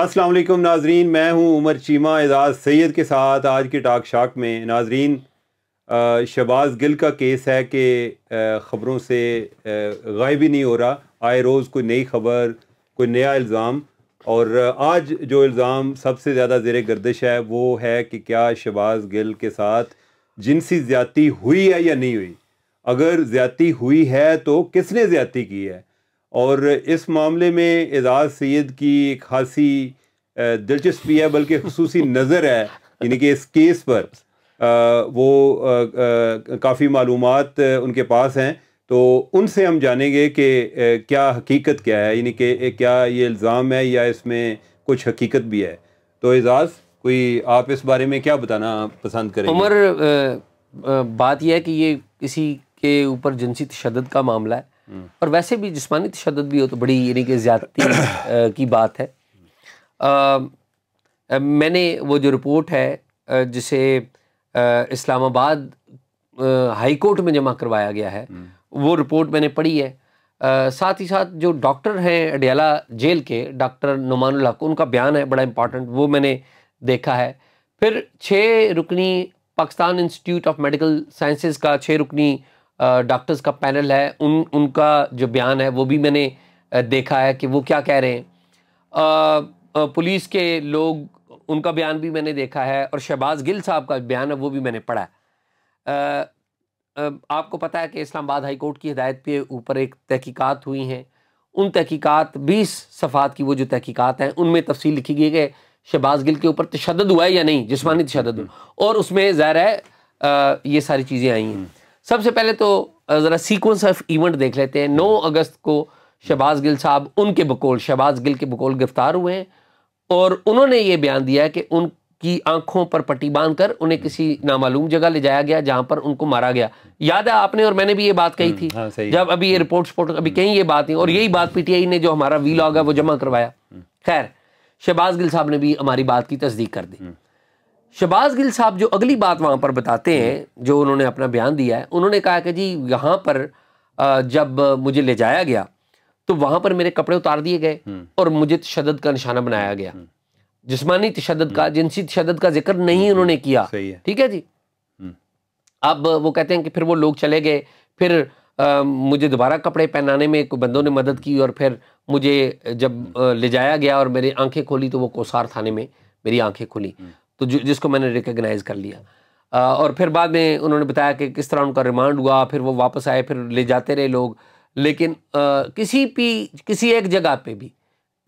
असलम नाजरीन मैं हूँ उमर चीमा एजाज़ सैद के साथ आज के टाक शाक में नाजरीन शबाज़ गिल का केस है कि ख़बरों से गायब ही नहीं हो रहा आए रोज़ कोई नई खबर कोई नया इल्ज़ाम और आज जो इल्ज़ाम सबसे ज़्यादा जेर गर्दिश है वो है कि क्या शबाज़ गिल के साथ जिनसी ज़्यादती हुई है या नहीं हुई अगर ज़्यादती हुई है तो किसने ज़्यादती की है और इस मामले में एजाज सैद की एक खासी दिलचस्पी है बल्कि खसूस नज़र है यानी कि इस केस पर आ, वो काफ़ी मालूम उनके पास हैं तो उनसे हम जानेंगे कि क्या हकीकत क्या है यानी कि क्या ये इल्ज़ाम है या इसमें कुछ हकीकत भी है तो एजाज़ कोई आप इस बारे में क्या बताना पसंद करें उमर बात यह है कि ये किसी के ऊपर जिनसी तशद का मामला है और वैसे भी जिसमानी तशद भी हो तो बड़ी यानी कि ज़्यादती की बात है आ, मैंने वो जो रिपोर्ट है जिसे इस्लामाबाद हाई कोर्ट में जमा करवाया गया है हम्म। वो रिपोर्ट मैंने पढ़ी है आ, साथ ही साथ जो डॉक्टर हैं अडियाला जेल के डॉक्टर नुमान को उनका बयान है बड़ा इंपॉर्टेंट वो मैंने देखा है फिर छः रुकनी Pakistan institute of medical sciences का छः रुकनी डॉक्टर्स का पैनल है उन उनका जो बयान है वो भी मैंने देखा है कि वो क्या कह रहे हैं पुलिस के लोग उनका बयान भी मैंने देखा है और शहबाज गिल साहब का बयान है वो भी मैंने पढ़ा है आपको पता है कि इस्लामाबाद हाई कोर्ट की हिदायत पे ऊपर एक तहकीकात हुई हैं उन तहकीकात बीस सफ़ात की वो जो तहकीकात हैं उनमें तफसील लिखी गई है शहबाज गिल के ऊपर तशद हुआ है या नहीं जिसमानी तशद हम्म। और उसमें ज़ाहिर है ये सारी चीज़ें आई हैं हम्म। सबसे पहले तो ज़रा सीक्वेंस ऑफ इवेंट देख लेते हैं नौ अगस्त को शहबाज गिल साहब उनके बकोल शहबाज गिल के बकोल गिरफ्तार हुए हैं और उन्होंने ये बयान दिया कि उनकी आंखों पर पट्टी बांधकर उन्हें किसी नामालूम जगह ले जाया गया जहां पर उनको मारा गया याद है आपने और मैंने भी ये बात कही हम्म, थी हाँ, जब अभी ये रिपोर्ट स्पोर्ट अभी कहीं ये बात नहीं और यही बात पीटीआई ने जो हमारा वी लॉग है वो जमा करवाया हम्म। खैर शहबाज गिल साहब ने भी हमारी बात की तस्दीक कर दी हम्म। शबाज गिल साहब जो अगली बात वहाँ पर बताते हैं जो उन्होंने अपना बयान दिया है उन्होंने कहा कि जी यहाँ पर जब मुझे ले जाया गया तो वहाँ पर मेरे कपड़े उतार दिए गए हम्म। और मुझे तशद का निशाना बनाया गया हम्म। जिसमानी तशद का हम्म। जिनसी तशद का जिक्र नहीं उन्होंने किया ठीक है जी अब वो कहते हैं कि फिर वो लोग चले गए फिर आ, मुझे दोबारा कपड़े पहनाने में बंदों ने मदद की और फिर मुझे जब ले जाया गया और मेरी आंखें खोली तो वो कोसार थाने में मेरी आंखें खुली तो जिसको मैंने रिकग्नाइज़ कर लिया आ, और फिर बाद में उन्होंने बताया कि किस तरह उनका रिमांड हुआ फिर वो वापस आए फिर ले जाते रहे लोग लेकिन आ, किसी भी किसी एक जगह पे भी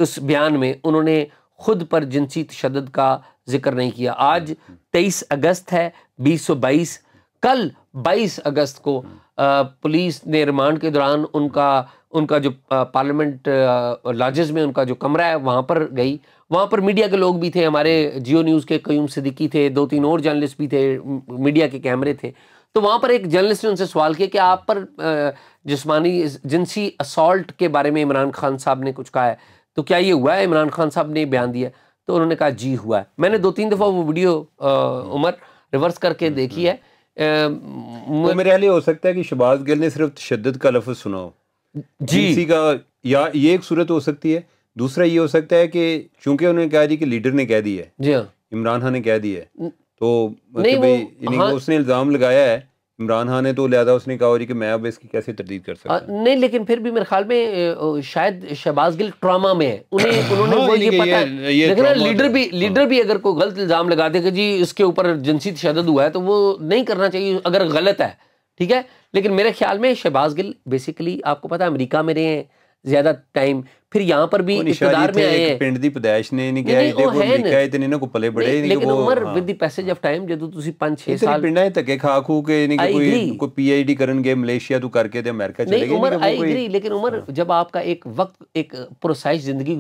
उस बयान में उन्होंने खुद पर जिनसी तशद का जिक्र नहीं किया आज तेईस अगस्त है बीस सौ बाईस कल बाईस अगस्त को पुलिस ने रिमांड के दौरान उनका उनका जो पार्लियामेंट लॉजेज में उनका जो कमरा है वहाँ पर गई वहाँ पर मीडिया के लोग भी थे हमारे जियो न्यूज़ के कयूम सिद्दीकी थे दो तीन और जर्नलिस्ट भी थे मीडिया के कैमरे थे तो वहाँ पर एक जर्नलिस्ट ने उनसे सवाल किया कि आप पर जिसमानी जिनसी असल्ट के बारे में इमरान खान साहब ने कुछ कहा है तो क्या ये हुआ है इमरान खान साहब ने बयान दिया तो उन्होंने कहा जी हुआ है मैंने दो तीन दफ़ा वो वीडियो उमर रिवर्स करके हम्म, देखी हम्म। है तो मेरे लिए हो सकता है कि शबाज गिल ने सिर्फ तशद का लफ्ज़ सुना हो जी का या ये एक सूरत हो सकती है दूसरा ये हो सकता है कि चूंकि उन्होंने कहा जी कि लीडर ने कह दी है जी हाँ इमरान खान ने कह दी है तो मतलब नहीं भाई हाँ, उसने इल्ज़ाम लगाया है इमरान खान ने तो लिहाजा उसने कहा जी कि मैं अब इसकी कैसे तरदीद कर सकता हूँ नहीं लेकिन फिर भी मेरे ख्याल में शायद शहबाज गिल ट्रामा में है उन्हें हाँ, उन्होंने हाँ, वो ये पता ये, ये लेकिन लीडर तो- भी लीडर हाँ। भी अगर कोई गलत इल्ज़ाम लगा दे कि जी इसके ऊपर जिनसी तशद हुआ है तो वो नहीं करना चाहिए अगर गलत है ठीक है लेकिन मेरे ख्याल में शहबाज गिल बेसिकली आपको पता है अमरीका में रहे हैं ज्यादा टाइम फिर यहाँ पर भी में आए लेकिन उमर हाँ। हाँ। जब आपका एक वक्त एक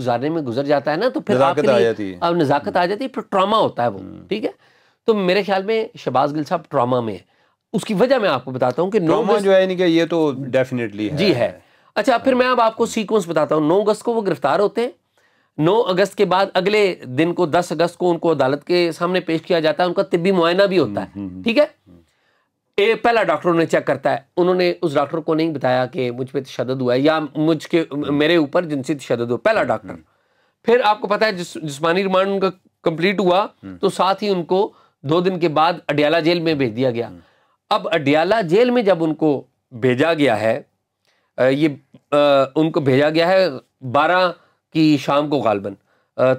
में गुजर जाता है ना तो फिर नजाकत आ जाती है ट्रामा हम्म। होता है वो हम्म। ठीक है तो मेरे ख्याल में शबाज गिल साहब ट्रामा में उसकी वजह मैं आपको बताता हूँ कि ट्रॉमा जो है ये तो डेफिनेटली जी है। अच्छा फिर मैं अब आपको सीक्वेंस बताता हूँ नौ अगस्त को वो गिरफ्तार होते हैं नौ अगस्त के बाद अगले दिन को दस अगस्त को उनको अदालत के सामने पेश किया जाता है उनका तिब्बी मुआयना भी होता हम्म, है हम्म, हम्म। ठीक है ए, पहला डॉक्टर उन्हें चेक करता है उन्होंने उस डॉक्टर को नहीं बताया कि मुझ पर तशद हुआ है या मुझके मेरे ऊपर जिनसे तशद हुआ पहला डॉक्टर फिर आपको पता है जिस जिसमानी रिमांड उनका कंप्लीट हुआ तो साथ ही उनको दो दिन के बाद अडियाला जेल में भेज दिया गया अब अडियाला जेल में जब उनको भेजा गया है ये उनको भेजा गया है बारह की शाम को गालबन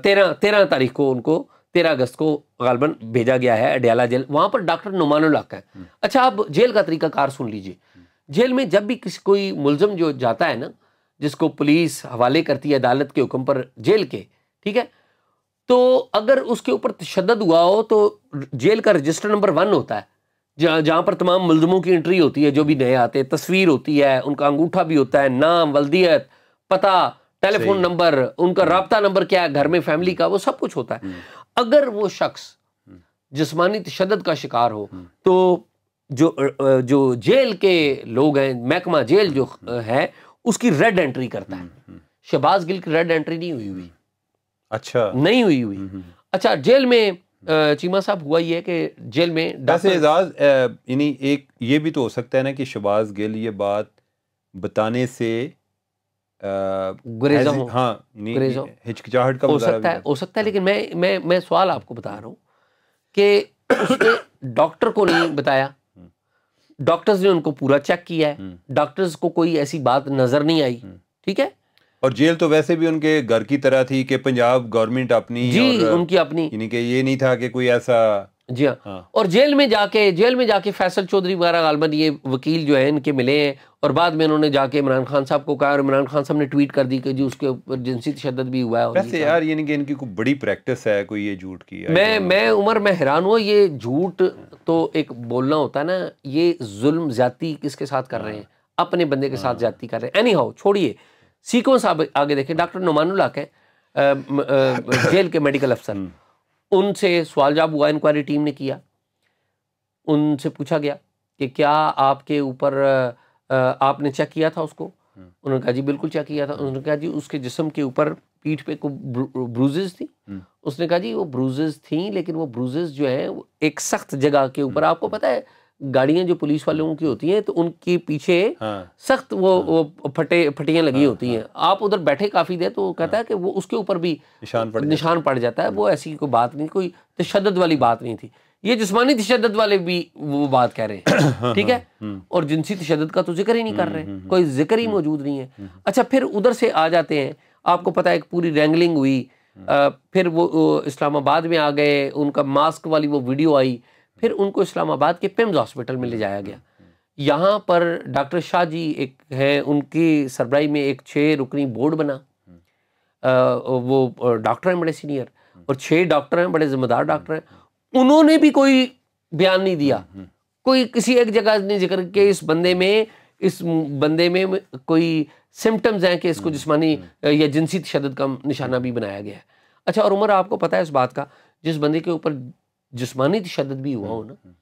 तेरह तेरह तारीख को उनको तेरह अगस्त को गालबन भेजा गया है अडयाला जेल वहाँ पर डॉक्टर नुमान हक है हम्म। अच्छा आप जेल का तरीका कार सुन लीजिए हम्म। जेल में जब भी किसी कोई मुलजम जो जाता है ना जिसको पुलिस हवाले करती है अदालत के हुक्म पर जेल के ठीक है तो अगर उसके ऊपर तशद हुआ हो तो जेल का रजिस्टर नंबर वन होता है जहाँ जहाँ पर तमाम मुलजमों की एंट्री होती है जो भी नए आते हैं तस्वीर होती है उनका अंगूठा भी होता है नाम वल्दियत पता टेलीफोन नंबर उनका हम्म। रबता नंबर क्या है घर में फैमिली का वो सब कुछ होता है हम्म। अगर वो शख्स हम्म। जिसमानी तशद का शिकार हो तो जो जो जेल के लोग हैं महकमा जेल जो है उसकी रेड एंट्री करता है शहबाज गिल की रेड एंट्री नहीं हुई हुई अच्छा नहीं हुई हुई अच्छा जेल में चीमा साहब हुआ ये कि जेल में वैसे एजाज यानी एक ये भी तो हो सकता है ना कि शबाज गिल ये बात बताने से गुरेजा हाँ हिचकिचाहट का हो सकता है हो सकता है लेकिन मैं मैं मैं सवाल आपको बता रहा हूँ कि उसने डॉक्टर को नहीं बताया हम्म। डॉक्टर्स ने उनको पूरा चेक किया है हम्म। डॉक्टर्स को कोई ऐसी बात नज़र नहीं आई हम्म। ठीक है और जेल तो वैसे भी उनके घर की तरह थी कि पंजाब गवर्नमेंट अपनी जी और, उनकी अपनी यानी कि ये नहीं था कि कोई ऐसा जी हाँ।, हाँ। और जेल में जाके जेल में जाके फैसल चौधरी वगैरह गालबन ये वकील जो है इनके मिले हैं और बाद में इन्होंने जाके इमरान खान साहब को कहा और इमरान खान साहब ने ट्वीट कर दी कि जी उसके ऊपर जिनसी तशद भी हुआ है वैसे यार यानी कि इनकी कोई बड़ी प्रैक्टिस है कोई ये झूठ की मैं मैं उम्र में हैरान हुआ ये झूठ तो एक बोलना होता ना ये जुल्म ज्यादा किसके साथ कर रहे हैं हाँ। अपने बंदे के साथ हाँ। ज्यादा कर रहे हैं एनी हाउ छोड़िए सीक्वेंस आगे देखें डॉक्टर नुमान हक है जेल के मेडिकल अफसर हम्म। उनसे सवाल जवाब हुआ इंक्वायरी टीम ने किया उनसे पूछा गया कि क्या आपके ऊपर आपने चेक किया था उसको हम्म। उन्होंने कहा जी बिल्कुल चेक किया था उन्होंने कहा जी उसके जिसम के ऊपर पीठ पे को ब्रूजेज थी हम्म। उसने कहा जी वो ब्रूजेज थी लेकिन वो ब्रूजेज जो है एक सख्त जगह के ऊपर आपको पता है गाड़ियां जो पुलिस वालों की होती हैं तो उनके पीछे हाँ, सख्त वो, हाँ, वो फटे फटियां लगी हाँ, होती हैं हाँ। आप उधर बैठे काफ़ी देर तो कहता है हाँ। कि वो उसके ऊपर भी निशान पड़ निशान पड़ जाता है वो ऐसी कोई बात नहीं कोई तशद वाली बात नहीं थी ये जिसमानी तशद वाले भी वो बात कह रहे हैं हाँ, ठीक है हम्म। और जिनसी तशद का तो जिक्र ही नहीं कर हम्म, रहे हम्म, कोई जिक्र ही मौजूद नहीं है अच्छा फिर उधर से आ जाते हैं आपको पता है एक पूरी रेंगलिंग हुई आ, फिर वो इस्लामाबाद में आ गए उनका मास्क वाली वो वीडियो आई फिर उनको इस्लामाबाद के पिम्स हॉस्पिटल में ले जाया गया यहाँ पर डॉक्टर शाह जी एक हैं उनकी सरबराई में एक छः रुकनी बोर्ड बना आ, वो डॉक्टर हैं बड़े सीनियर और छः डॉक्टर हैं बड़े जिम्मेदार डॉक्टर हैं उन्होंने भी कोई बयान नहीं दिया कोई किसी एक जगह नहीं जिक्र के इस बंदे में इस बंदे में कोई सिम्टम्स हैं कि इसको जिसमानी या जिनसी तशद का निशाना भी बनाया गया है अच्छा और उमर आपको पता है इस बात का जिस बंदे के ऊपर जिसमानी तशद भी हुआ हो हम्म, ना हम्म।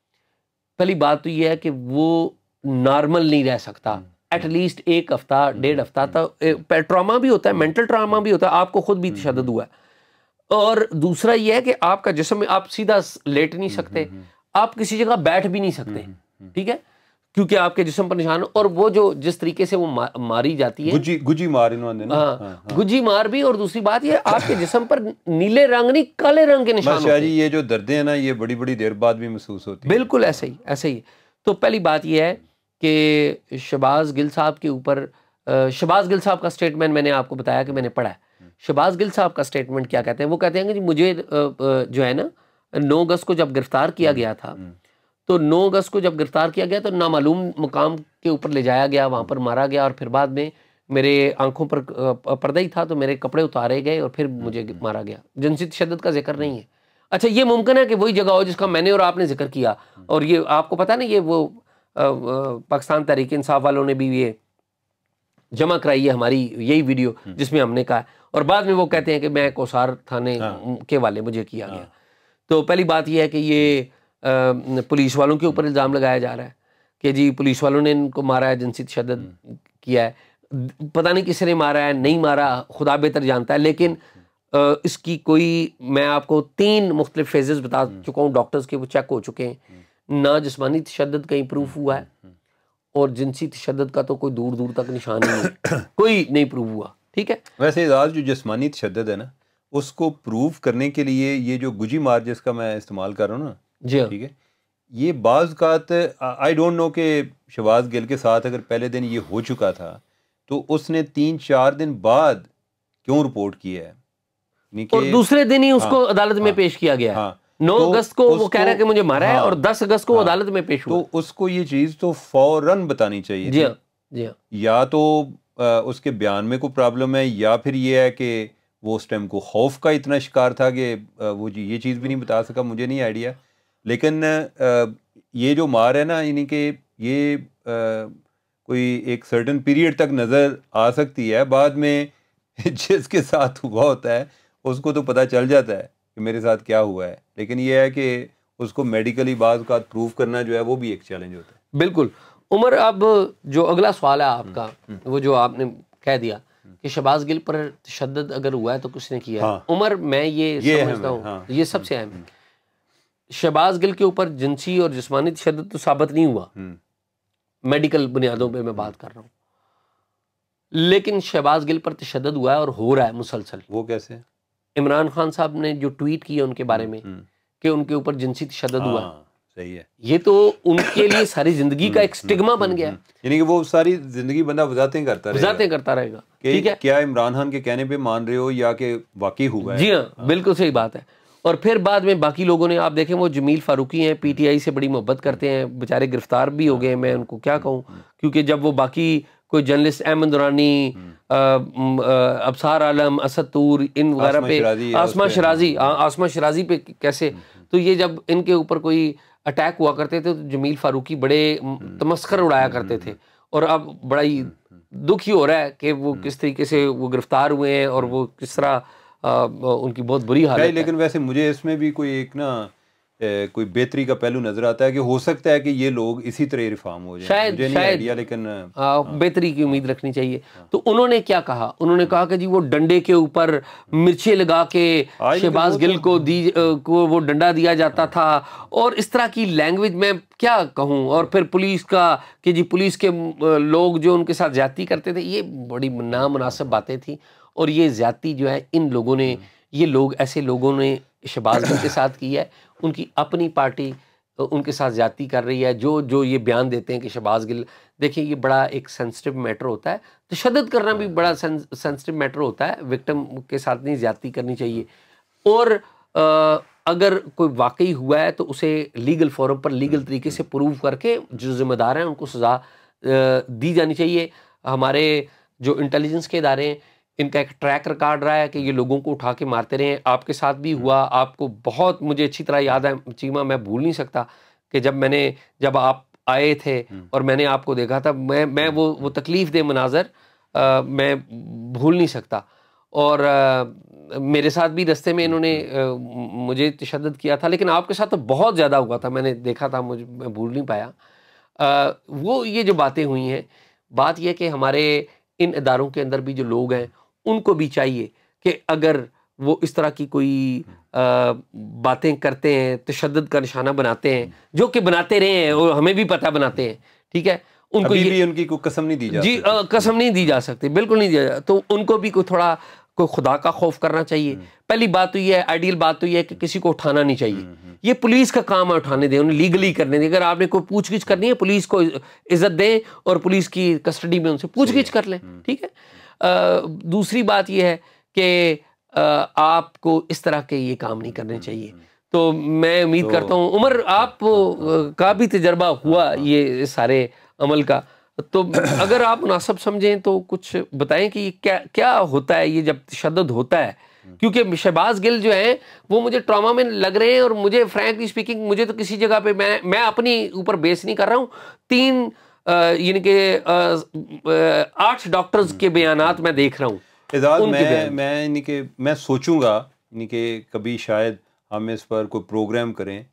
पहली बात तो यह है कि वो नॉर्मल नहीं रह सकता एटलीस्ट हम्म, एक हफ्ता डेढ़ हफ्ता तो ट्रामा भी होता है मेंटल ट्रामा भी होता है आपको खुद भी तशद हुआ है और दूसरा यह है कि आपका जिसम आप सीधा लेट नहीं सकते आप किसी जगह बैठ भी नहीं सकते ठीक है क्योंकि आपके जिसम पर निशान और वो जो जिस तरीके से वो मा, मारी जाती है गुजी गुजी मार इन्होंने ना हाँ, हाँ, हाँ। गुजी मार भी और दूसरी बात ये आपके जिसम पर नीले रंग नहीं काले रंग के निशान होते जी ये जो दर्दे हैं ना ये बड़ी बड़ी देर बाद भी महसूस होती बिल्कुल ऐसे ही ऐसे ही तो पहली बात यह है कि शबाज गिल साहब के ऊपर शबाज गिल साहब का स्टेटमेंट मैंने आपको बताया कि मैंने पढ़ा है शबाज गिल साहब का स्टेटमेंट क्या कहते हैं वो कहते हैं कि मुझे जो है ना नौ अगस्त को जब गिरफ्तार किया हम्म, गया था हम्म। तो 9 अगस्त को जब गिरफ्तार किया गया तो नामालूम मुकाम के ऊपर ले जाया गया वहाँ पर मारा गया और फिर बाद में मेरे आंखों पर पर्दा ही था तो मेरे कपड़े उतारे गए और फिर मुझे हम्म, हम्म। मारा गया जिनसी तशद का जिक्र नहीं है अच्छा ये मुमकिन है कि वही जगह हो जिसका मैंने और आपने जिक्र किया हम्म। और ये आपको पता ना ये वो पाकिस्तान तहरीक इंसाफ वालों ने भी ये जमा कराई है हमारी यही वीडियो जिसमें हमने कहा और बाद में वो कहते हैं कि मैं कोसार थाने हाँ। के वाले मुझे किया हाँ। गया तो पहली बात यह है कि ये पुलिस वालों के ऊपर इल्ज़ाम लगाया जा रहा है कि जी पुलिस वालों ने इनको मारा है जिनसी तशद किया है पता नहीं किसी ने मारा है नहीं मारा खुदा बेहतर जानता है लेकिन इसकी कोई मैं आपको तीन मुख्तलिफ फेजेस बता हम्म। चुका हूँ डॉक्टर्स के वो चेक हो चुके हैं हम्म। ना जिसमानी तशद कहीं प्रूफ हम्म, हुआ है और जिनसी तशद का तो कोई दूर दूर तक निशान नहीं कोई नहीं प्रूफ हुआ ठीक है वैसे इजाज जो जिसमानी तशद है ना उसको प्रूफ करने के लिए ये जो गुजी मार जिसका मैं इस्तेमाल कर रहा हूँ ना जी हाँ। ठीक है ये बाज़ का आई डोंट नो कि शबाज गिल के साथ अगर पहले दिन ये हो चुका था तो उसने तीन चार दिन बाद क्यों रिपोर्ट किया है और दूसरे दिन ही हाँ, उसको हाँ, अदालत में हाँ, पेश किया गया हाँ, नौ तो अगस्त को वो कह रहा है कि मुझे मारा हाँ, है और दस अगस्त को हाँ, अदालत में पेश हुआ तो उसको ये चीज़ तो फौरन बतानी चाहिए जी हाँ जी हाँ या तो आ, उसके बयान में कोई प्रॉब्लम है या फिर ये है कि वो उस टाइम को खौफ का इतना शिकार था कि वो ये चीज़ भी नहीं बता सका मुझे नहीं आइडिया लेकिन ये जो मार है ना यानी कि ये कोई एक सर्टन पीरियड तक नज़र आ सकती है बाद में जिसके साथ हुआ होता है उसको तो पता चल जाता है कि मेरे साथ क्या हुआ है लेकिन यह है कि उसको मेडिकली बाज का प्रूव करना जो है वो भी एक चैलेंज होता है बिल्कुल उमर अब जो अगला सवाल है आपका हम्म, हम्म। वो जो आपने कह दिया कि शबाज गिल पर तशद अगर हुआ है तो किसने किया हाँ, उमर मैं ये, ये समझता हूँ हाँ, ये सबसे हम्म, अहम है शहबाज गिल के ऊपर जिनसी और जिसमानी तशद तो साबित नहीं हुआ हम्म। मेडिकल बुनियादों पर मैं बात कर रहा हूँ लेकिन शहबाज गिल पर तशद हुआ है और हो रहा है मुसलसल वो कैसे इमरान खान साहब ने जो ट्वीट किया उनके बारे में हम्म। कि उनके ऊपर जिनसी तशद हुआ हाँ, सही है ये तो उनके लिए सारी जिंदगी का हम्म, एक स्टिग्मा बन गया यानी कि वो सारी जिंदगी बंदा बजाते करता बजाते करता रहेगा ठीक है क्या इमरान खान के कहने पर मान रहे हो या के वाकई हुआ जी हाँ बिल्कुल सही बात है और फिर बाद में बाकी लोगों ने आप देखें वो जमील फारूकी हैं पीटीआई से बड़ी मोहब्बत करते हैं बेचारे गिरफ्तार भी हो गए मैं उनको क्या कहूँ क्योंकि जब वो बाकी कोई जर्नलिस्ट अहमद दुरानी अबसार आलम असदूर इन वगैरह पे आसमा शराजी हाँ, आसमा शराजी पे कैसे हम्म, हम्म। तो ये जब इनके ऊपर कोई अटैक हुआ करते थे तो जमील फारूकी बड़े हम्म, तमस्कर उड़ाया करते थे और अब बड़ा ही दुख ही हो रहा है कि वो किस तरीके से वो गिरफ्तार हुए हैं और वो किस तरह आ, उनकी बहुत बुरी हालत है लेकिन वैसे मुझे इसमें भी कोई एक ना ए, कोई बेहतरी का पहलू नजर आता है कि हो सकता है कि ये लोग इसी तरह रिफॉर्म हो जाए शायद मुझे शायद नहीं लेकिन हाँ। बेहतरी की उम्मीद रखनी चाहिए हाँ। तो उन्होंने क्या कहा उन्होंने कहा कि जी वो डंडे के ऊपर मिर्ची लगा के हाँ, शहबाज तो गिल को दी को वो डंडा दिया जाता था और इस तरह की लैंग्वेज में क्या कहूँ और फिर पुलिस का कि जी पुलिस के लोग जो उनके साथ ज्यादती करते थे ये बड़ी नामनासिब बातें थी और ये ज़्यादा जो है इन लोगों ने हम्म। ये लोग ऐसे लोगों ने शहबाज के साथ की है उनकी अपनी पार्टी उनके साथ ज्यादा कर रही है जो जो ये बयान देते हैं कि शहबाज गिल देखिए ये बड़ा एक सेंसिटिव मैटर होता है तशद तो करना भी बड़ा सेंसिटिव हम्म। मैटर होता है विक्टम के साथ नहीं ज्यादा करनी चाहिए हम्म। और आ, अगर कोई वाकई हुआ है तो उसे लीगल फॉरम पर लीगल तरीके से प्रूव करके जो जिम्मेदार हैं उनको सज़ा दी जानी चाहिए हमारे जो इंटेलिजेंस के इदारे हैं इनका एक ट्रैक रिकॉर्ड रहा है कि ये लोगों को उठा के मारते रहे आपके साथ भी हुआ हम्म। आपको बहुत मुझे अच्छी तरह याद है चीमा मैं भूल नहीं सकता कि जब मैंने जब आप आए थे हम्म। और मैंने आपको देखा था मैं मैं हम्म। वो वो तकलीफ़ दे मनाजर आ, मैं भूल नहीं सकता और आ, मेरे साथ भी रस्ते में इन्होंने आ, मुझे तशद किया था लेकिन आपके साथ तो बहुत ज़्यादा हुआ था मैंने देखा था मुझे मैं भूल नहीं पाया आ, वो ये जो बातें हुई हैं बात यह कि हमारे इन इदारों के अंदर भी जो लोग हैं उनको भी चाहिए कि अगर वो इस तरह की कोई बातें करते हैं तशद का निशाना बनाते हैं जो कि बनाते रहे हैं और हमें भी पता बनाते हैं ठीक है उनको अभी भी उनकी कोई कसम नहीं दी जा जी आ, कसम नहीं दी जा सकती बिल्कुल नहीं दिया जा तो उनको भी कोई थोड़ा कोई खुदा का खौफ करना चाहिए हम्म। पहली बात तो ये है आइडियल बात तो ये है कि किसी को उठाना नहीं चाहिए हम्म, हम्म। ये पुलिस का काम है उठाने दें उन्हें लीगली करने दें अगर आपने कोई पूछगिछ करनी है पुलिस को इज्जत दें और पुलिस की कस्टडी में उनसे पूछगिछ कर लें ठीक है दूसरी बात यह है कि आपको इस तरह के ये काम नहीं करने चाहिए हम्म, हम्म। तो मैं उम्मीद तो, करता हूँ उमर हाँ, आप हाँ, हाँ, का भी तजर्बा हुआ ये सारे अमल का तो अगर आप मुनासब समझें तो कुछ बताएं कि क्या क्या होता है ये जब तशद होता है हम्म। क्योंकि शहबाज गिल जो है वो मुझे ट्रामा में लग रहे हैं और मुझे फ्रैंकली स्पीकिंग मुझे तो किसी जगह पे मैं मैं अपनी ऊपर बेस नहीं कर रहा हूँ तीन यानी कि आठ डॉक्टर्स के हम्म, बयान हम्म। मैं देख रहा हूँ एजाज मैं मैं यानी कि मैं सोचूंगा यानी कि कभी शायद हम इस पर कोई प्रोग्राम करें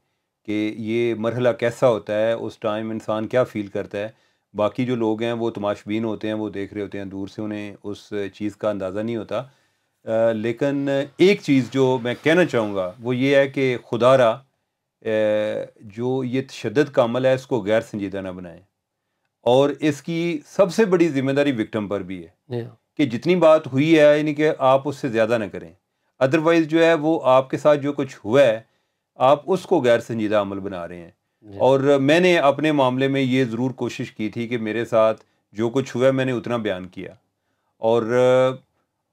कि ये मरहला कैसा होता है उस टाइम इंसान क्या फ़ील करता है बाकी जो लोग हैं वो तमाशबीन होते हैं वो देख रहे होते हैं दूर से उन्हें उस चीज़ का अंदाज़ा नहीं होता आ, लेकिन एक चीज़ जो मैं कहना चाहूँगा वो ये है कि खुदारा जो ये तशद का अमल है इसको गैर संजीदा ना बनाएं और इसकी सबसे बड़ी जिम्मेदारी विक्टिम पर भी है कि जितनी बात हुई है यानी कि आप उससे ज़्यादा ना करें अदरवाइज़ जो है वो आपके साथ जो कुछ हुआ है आप उसको गैर संजीदा अमल बना रहे हैं और मैंने अपने मामले में ये ज़रूर कोशिश की थी कि मेरे साथ जो कुछ हुआ मैंने उतना बयान किया और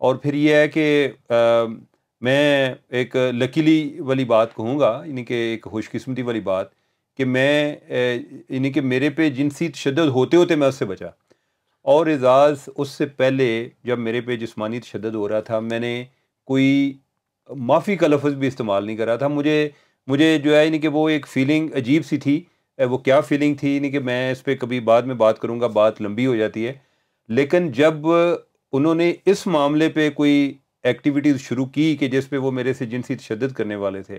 और फिर यह है कि मैं एक लकीली वाली बात कहूँगा यानी कि एक खुशकस्मती वाली बात कि मैं यानी कि मेरे पे जिनसी तशद होते होते मैं उससे बचा और एजाज़ उससे पहले जब मेरे पे जिसमानी तशद हो रहा था मैंने कोई माफ़ी का लफ्ज़ भी इस्तेमाल नहीं करा था मुझे मुझे जो है यानी कि वो एक फ़ीलिंग अजीब सी थी वो क्या फीलिंग थी यानी कि मैं इस पर कभी बाद में बात करूँगा बात लंबी हो जाती है लेकिन जब उन्होंने इस मामले पे कोई एक्टिविटीज़ शुरू की कि जिस पे वो मेरे से जिनसी तशद करने वाले थे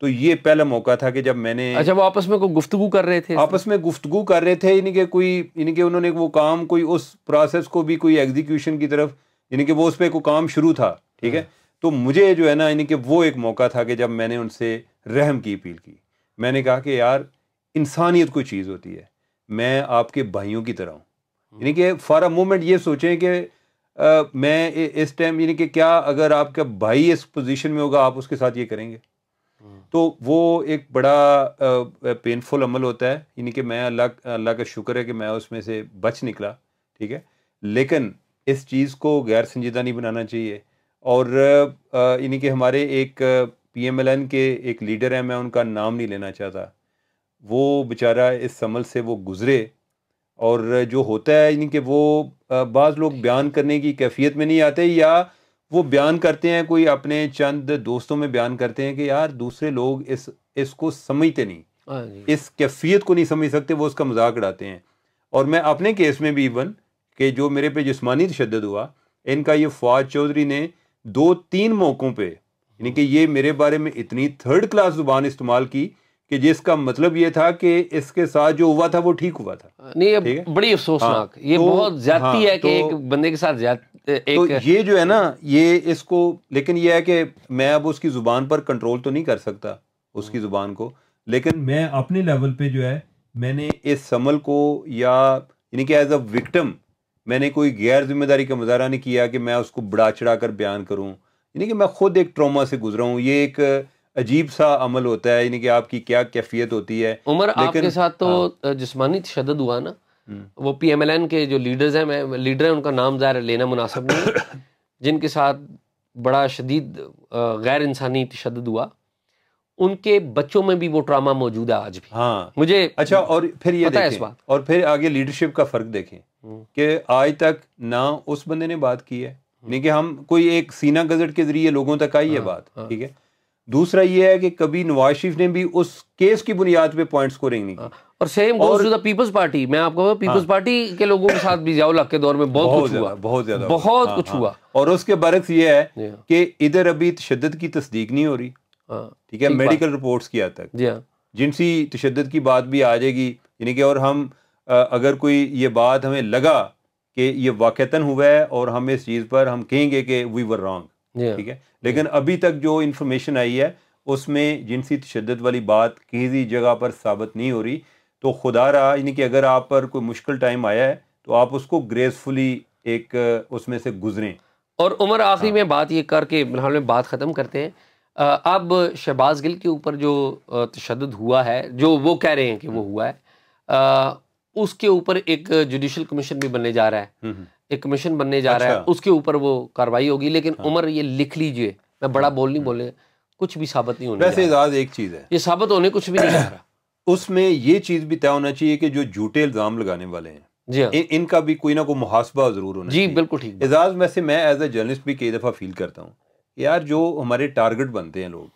तो ये पहला मौका था कि जब मैंने अच्छा वो आपस में कोई गुफ्तु कर रहे थे आपस में गुफ्तगु कर रहे थे यानी कि कोई यानी कि उन्होंने वो काम कोई उस प्रोसेस को भी कोई एग्जीक्यूशन की तरफ यानी कि वो उस पर कोई काम शुरू था ठीक है हाँ। तो मुझे जो है ना यानी कि वो एक मौका था कि जब मैंने उनसे रहम की अपील की मैंने कहा कि यार इंसानियत कोई चीज़ होती है मैं आपके भाइयों की तरह हूँ हम्म। यानी कि फॉर अ मोमेंट ये सोचें कि मैं इस टाइम यानी कि क्या अगर आपका भाई इस पोजीशन में होगा आप उसके साथ ये करेंगे तो वो एक बड़ा पेनफुल अमल होता है यानी कि मैं अल्लाह अल्लाह का शुक्र है कि मैं उसमें से बच निकला ठीक है लेकिन इस चीज़ को गैर संजीदा नहीं बनाना चाहिए और यानी कि हमारे एक पीएमएलएन के एक लीडर हैं मैं उनका नाम नहीं लेना चाहता वो बेचारा इस समल से वो गुज़रे और जो होता है यानी कि वो बाज़ लोग बयान करने की कैफियत में नहीं आते या वो बयान करते हैं कोई अपने चंद दोस्तों में बयान करते हैं कि यार दूसरे लोग इस इसको समझते नहीं हाँ इस कैफियत को नहीं समझ सकते वो उसका मजाक उड़ाते हैं और मैं अपने केस में भी इवन के जो मेरे पे जिसमानी तशद हुआ इनका ये फवाद चौधरी ने दो तीन मौक़ों पे यानी कि ये मेरे बारे में इतनी थर्ड क्लास जुबान इस्तेमाल की कि जिसका मतलब ये था कि इसके साथ जो हुआ था वो ठीक हुआ था नहीं ये बड़ी अफसोसनाक हाँ, ये तो, बहुत ज्यादा हाँ, है कि तो, एक बंदे के साथ तो, तो ये जो है ना ये इसको लेकिन ये है कि मैं अब उसकी ज़ुबान पर कंट्रोल तो नहीं कर सकता उसकी हम्म। ज़ुबान को लेकिन मैं अपने लेवल पे जो है मैंने इस समल को या यानी कि एज अ विक्टम मैंने कोई गैर जिम्मेदारी का मुजाहरा नहीं किया कि मैं उसको बड़ा चढ़ा कर बयान करूँ यानी कि मैं ख़ुद एक ट्रोमा से गुजरा हूँ ये एक अजीब सा अमल होता है यानी कि आपकी क्या कैफियत होती है उमर आपके साथ तो हाँ। जिसमानी तशद हुआ ना हम्म। वो पी एम एल एन के जो लीडर्स हैं मैं लीडर हैं उनका नाम ज़ाहिर लेना मुनासिब नहीं जिनके साथ बड़ा शदीद गैर इंसानी तशद हुआ उनके बच्चों में भी वो ट्रामा मौजूद है आज भी हाँ मुझे अच्छा और फिर ये देखें, इस बात और फिर आगे लीडरशिप का फर्क देखें हम्म। कि आज तक ना उस बंदे ने बात की है हम्म। नहीं कि हम कोई एक सीना गजट के जरिए लोगों तक आई है हाँ, बात हाँ। ठीक है दूसरा ये है कि कभी नवाज शरीफ ने भी उस केस की बुनियाद पे पॉइंट स्कोरिंग नहीं की हाँ। और same goes to the peoples party मैं आपको पीपल्स पार्टी हाँ। के लोगों के साथ भी जाओ जियाउल के दौर में बहुत कुछ हुआ बहुत ज्यादा बहुत हाँ, कुछ हाँ। हुआ और उसके बरक्स ये है कि इधर अभी तशद की तस्दीक नहीं हो रही ठीक है मेडिकल रिपोर्ट्स की हद तक जिनसी तशद की बात भी आ जाएगी यानी कि और हम अगर कोई ये बात हमें लगा कि ये वाक़ता हुआ है और हम इस चीज़ पर हम कहेंगे कि वी वर रॉन्ग ठीक है लेकिन अभी तक जो इन्फॉर्मेशन आई है उसमें जिनसी तशद वाली बात किसी जगह पर साबित नहीं हो रही तो खुदा रहा यानी कि अगर आप पर कोई मुश्किल टाइम आया है तो आप उसको ग्रेसफुली एक उसमें से गुजरें और उमर आखिरी हाँ। में बात ये करके फिलहाल में बात ख़त्म करते हैं अब शहबाज गिल के ऊपर जो तशद हुआ है जो वो कह रहे हैं कि वो हम्म। हुआ है आ, उसके ऊपर एक जुडिशल कमीशन भी बनने जा रहा है हम्म, हम्म। एक कमीशन बनने जा अच्छा। रहा है अच्छा। उसके ऊपर वो कार्रवाई होगी लेकिन हाँ। उम्र ये लिख लीजिए मैं बड़ा हाँ। बोल नहीं बोले कुछ भी साबित नहीं होने वैसे एक चीज़ है ये साबित होने कुछ भी नहीं जा रहा उसमें ये चीज भी तय होना चाहिए कि जो झूठे इल्जाम लगाने वाले हैं जी हाँ। इन, इनका भी कोई ना कोई मुहासबा जरूर होना जी बिल्कुल ठीक एजाज से मैं एज ए जर्नलिस्ट भी कई दफ़ा फील करता हूँ यार जो हमारे टारगेट बनते हैं लोग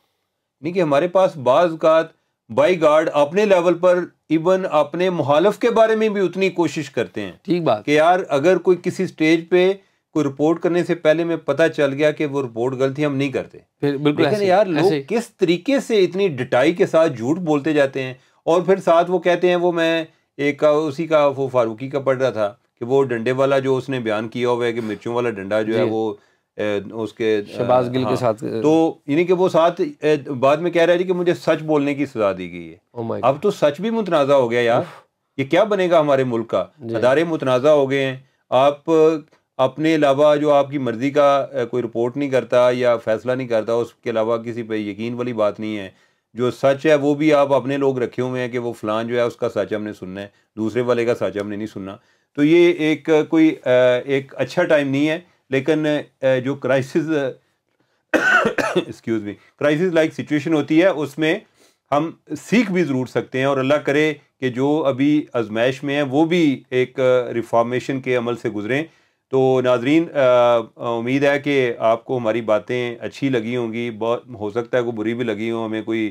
नहीं कि हमारे पास बाज बाई गार्ड अपने लेवल पर इवन अपने मुहालफ के बारे में भी उतनी कोशिश करते हैं ठीक बात कि यार अगर कोई किसी स्टेज पे कोई रिपोर्ट करने से पहले मैं पता चल गया कि वो रिपोर्ट गलती हम नहीं करते फिर बिल्कुल लेकिन यार लोग किस तरीके से इतनी डिटाई के साथ झूठ बोलते जाते हैं और फिर साथ वो कहते हैं वो मैं एक का उसी का वो फारूकी का पढ़ रहा था कि वो डंडे वाला जो उसने बयान किया हुआ है कि मिर्चों वाला डंडा जो है वो ए, उसके शबाज गिल हाँ, के साथ तो यानी कि वो साथ ए, बाद में कह रहा है कि मुझे सच बोलने की सजा दी गई है oh अब तो सच भी मुतनाज़ा हो गया यार ये क्या बनेगा हमारे मुल्क का अदारे मुतनाज़ा हो गए हैं आप अपने अलावा जो आपकी मर्ज़ी का कोई रिपोर्ट नहीं करता या फैसला नहीं करता उसके अलावा किसी पर यकीन वाली बात नहीं है जो सच है वो भी आप अपने लोग रखे हुए हैं कि वो फलान जो है उसका सच हमने सुनना है दूसरे वाले का सच हमने नहीं सुनना तो ये एक कोई एक अच्छा टाइम नहीं है लेकिन जो crisis excuse me crisis like situation होती है उसमें हम सीख भी ज़रूर सकते हैं और अल्लाह करे कि जो अभी आजमाइश में है वो भी एक रिफॉर्मेशन के अमल से गुजरें तो नाजरीन उम्मीद है कि आपको हमारी बातें अच्छी लगी होंगी बहुत हो सकता है कोई बुरी भी लगी हो हमें कोई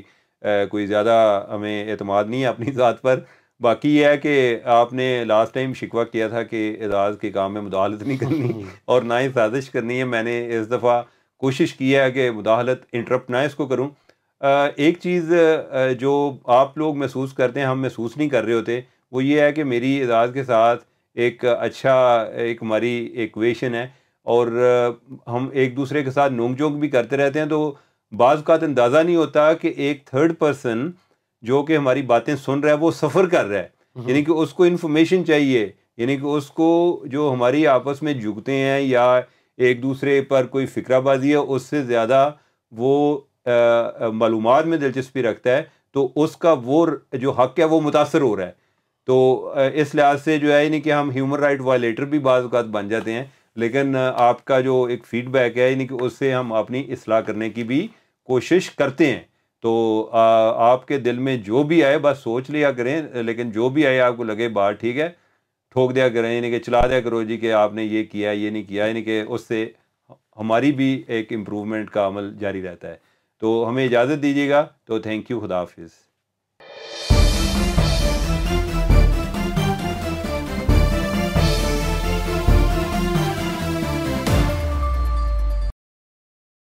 आ, कोई ज़्यादा हमें अतमाद नहीं है अपनी ज़ात पर बाकी यह है कि आपने लास्ट टाइम शिकवा किया था कि एजाज़ के काम में मुदालत नहीं करनी और ना ही साजिश करनी है मैंने इस दफ़ा कोशिश की है कि मुदालत इंटरप्ट ना इसको करूँ एक चीज़ जो आप लोग महसूस करते हैं हम महसूस नहीं कर रहे होते वो ये है कि मेरी एजाज़ के साथ एक अच्छा एक हमारी इक्वेशन है और हम एक दूसरे के साथ नोक जोक भी करते रहते हैं तो बाज़ का अंदाज़ा नहीं होता कि एक थर्ड पर्सन जो कि हमारी बातें सुन रहा है वो सफ़र कर रहा है हम्म। यानी कि उसको इन्फॉर्मेशन चाहिए यानी कि उसको जो हमारी आपस में झुकते हैं या एक दूसरे पर कोई फिक्राबाजी है उससे ज़्यादा वो मालूम में दिलचस्पी रखता है तो उसका वो जो हक है वो मुतासर हो रहा है तो इस लिहाज से जो है यानी कि हम ह्यूमन राइट वायलेटर भी अवत बन जाते हैं लेकिन आपका जो एक फीडबैक है यानी कि उससे हम अपनी असलाह करने की भी कोशिश करते हैं तो आ, आपके दिल में जो भी आए बस सोच लिया करें लेकिन जो भी आए आपको लगे बात ठीक है ठोक दिया करें यानी कि चला दिया करो जी कि आपने ये किया ये नहीं किया यानी कि उससे हमारी भी एक इम्प्रूवमेंट का अमल जारी रहता है तो हमें इजाज़त दीजिएगा तो थैंक यू खुदाफिज